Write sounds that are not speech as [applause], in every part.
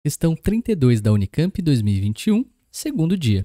Questão 32 da Unicamp 2021, segundo dia.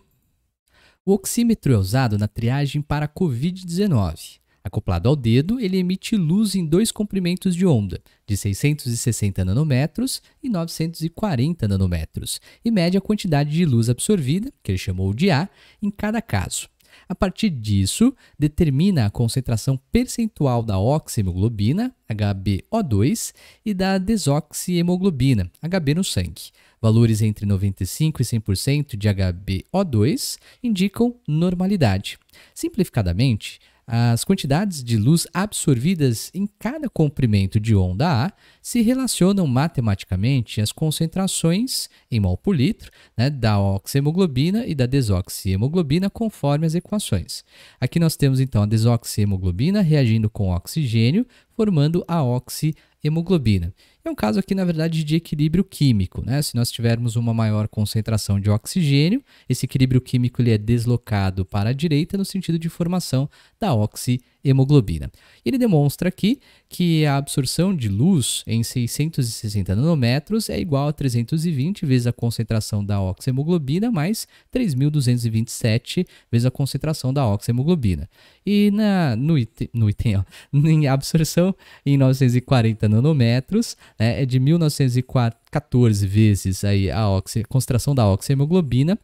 O oxímetro é usado na triagem para COVID-19. Acoplado ao dedo, ele emite luz em dois comprimentos de onda, de 660 nanômetros e 940 nanômetros, e mede a quantidade de luz absorvida, que ele chamou de A, em cada caso. A partir disso, determina a concentração percentual da oxihemoglobina, HbO2, e da desoxihemoglobina, Hb no sangue. Valores entre 95% e 100% de HbO2 indicam normalidade. Simplificadamente, as quantidades de luz absorvidas em cada comprimento de onda A se relacionam matematicamente às concentrações em mol por litro né, da oxhemoglobina e da desoxirremoglobina conforme as equações. Aqui nós temos então a desoxirremoglobina reagindo com oxigênio, formando a oxihemoglobina. É um caso aqui, na verdade, de equilíbrio químico, né? Se nós tivermos uma maior concentração de oxigênio, esse equilíbrio químico ele é deslocado para a direita no sentido de formação da oxihemoglobina. Ele demonstra aqui que a absorção de luz em 660 nanômetros é igual a 320 vezes a concentração da oxihemoglobina mais 3.227 vezes a concentração da oxihemoglobina. E na, no, item, no item, ó, [laughs] em absorção em 940 nanômetros, né, é de 1914 vezes aí a, oxi, a concentração da oxihemoglobina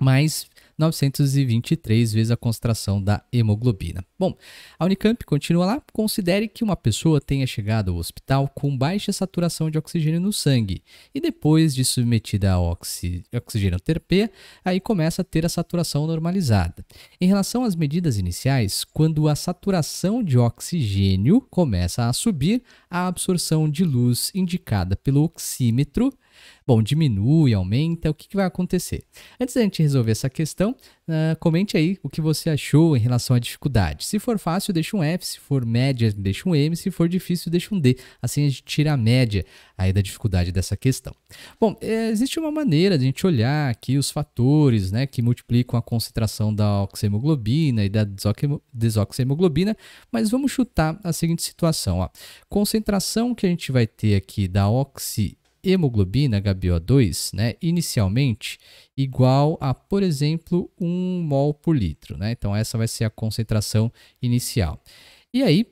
mais 923 vezes a concentração da hemoglobina. Bom, a Unicamp continua lá. Considere que uma pessoa tenha chegado ao hospital com baixa saturação de oxigênio no sangue e depois de submetida à oxi... oxigenoterapia, aí começa a ter a saturação normalizada. Em relação às medidas iniciais, quando a saturação de oxigênio começa a subir, a absorção de luz indicada pelo oxímetro Bom, diminui, aumenta, o que, que vai acontecer? Antes da gente resolver essa questão, uh, comente aí o que você achou em relação à dificuldade. Se for fácil, deixa um F, se for média, deixa um M, se for difícil, deixa um D. Assim a gente tira a média aí da dificuldade dessa questão. Bom, eh, existe uma maneira de a gente olhar aqui os fatores né, que multiplicam a concentração da oxemoglobina e da desoxemoglobina, mas vamos chutar a seguinte situação. Ó. Concentração que a gente vai ter aqui da oxi hemoglobina HbO2, né, inicialmente igual a, por exemplo, 1 mol por litro. Né? Então, essa vai ser a concentração inicial. E aí,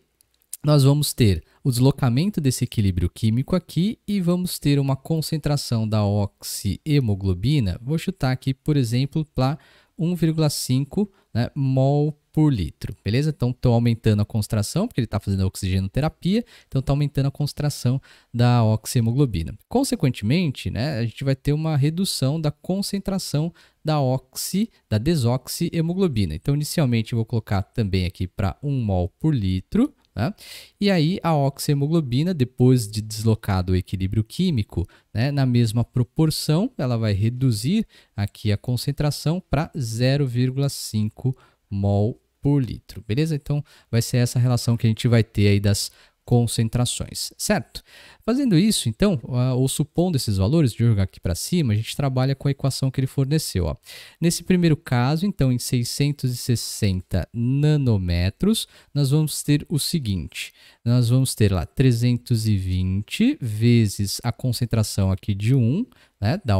nós vamos ter o deslocamento desse equilíbrio químico aqui e vamos ter uma concentração da oxihemoglobina. Vou chutar aqui, por exemplo, para 1,5 né, mol por litro, beleza? Então estou aumentando a concentração, porque ele está fazendo a oxigenoterapia, então está aumentando a concentração da oxihemoglobina. Consequentemente, né, a gente vai ter uma redução da concentração da oxi, da desoxihemoglobina. Então, inicialmente, eu vou colocar também aqui para 1 mol por litro, né? E aí a oxihemoglobina, depois de deslocado o equilíbrio químico, né, na mesma proporção, ela vai reduzir aqui a concentração para 0,5 mol por litro, beleza? Então vai ser essa relação que a gente vai ter aí das concentrações, certo? Fazendo isso, então, ah, ou supondo esses valores, de jogar aqui para cima, a gente trabalha com a equação que ele forneceu. Ó. Nesse primeiro caso, então, em 660 nanômetros, nós vamos ter o seguinte, nós vamos ter lá 320 vezes a concentração aqui de 1, né, da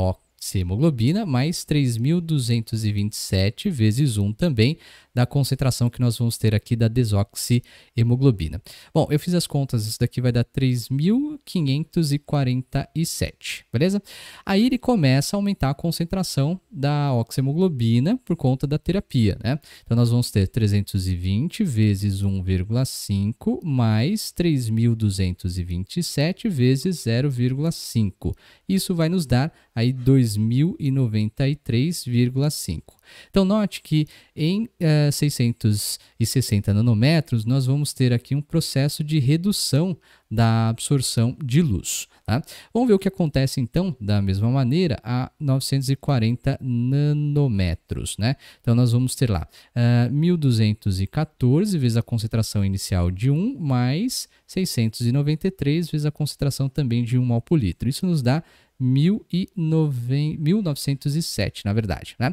hemoglobina, mais 3.227 vezes 1 também, da concentração que nós vamos ter aqui da desoxihemoglobina. Bom, eu fiz as contas, isso daqui vai dar 3.547, beleza? Aí ele começa a aumentar a concentração da oxihemoglobina por conta da terapia, né? Então nós vamos ter 320 vezes 1,5 mais 3.227 vezes 0,5. Isso vai nos dar aí 2.093,5. Então note que em eh, a 660 nanômetros, nós vamos ter aqui um processo de redução da absorção de luz. Tá? Vamos ver o que acontece então, da mesma maneira, a 940 nanômetros. Né? Então, nós vamos ter lá uh, ah, 1214 vezes a concentração inicial de 1 mais 693 vezes a concentração também de 1 mol por litro. Isso nos dá 1907, na verdade. Né?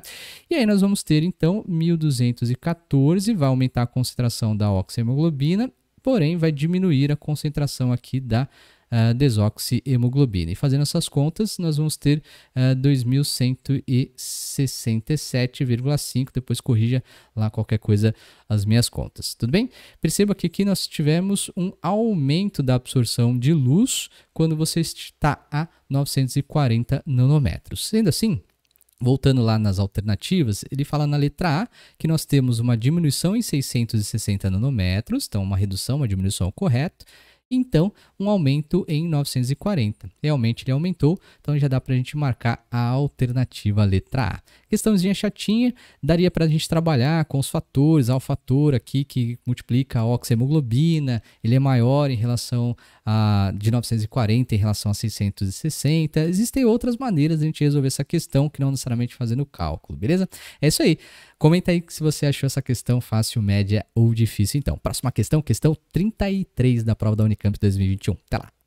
E aí nós vamos ter então 1214, vai aumentar a concentração da oxihemoglobina, porém vai diminuir a concentração aqui da uh, eh, desoxihemoglobina. E fazendo essas contas, nós vamos ter uh, eh, 2.167,5. Depois corrija lá qualquer coisa as minhas contas. Tudo bem? Perceba que aqui nós tivemos um aumento da absorção de luz quando você está a 940 nanômetros. Sendo assim, Voltando lá nas alternativas, ele fala na letra A que nós temos uma diminuição em 660 nanômetros, então uma redução, uma diminuição correta então, um aumento em 940. Realmente ele aumentou, então já dá para a gente marcar a alternativa letra A. Questãozinha chatinha, daria para a gente trabalhar com os fatores, há o fator aqui que multiplica a oxihemoglobina, ele é maior em relação a de 940 em relação a 660. Existem outras maneiras de a gente resolver essa questão que não necessariamente fazendo cálculo, beleza? É isso aí. Comenta aí se você achou essa questão fácil, média ou difícil. Então, próxima questão, questão 33 da prova da Unicamp. Campus 2021. Até lá!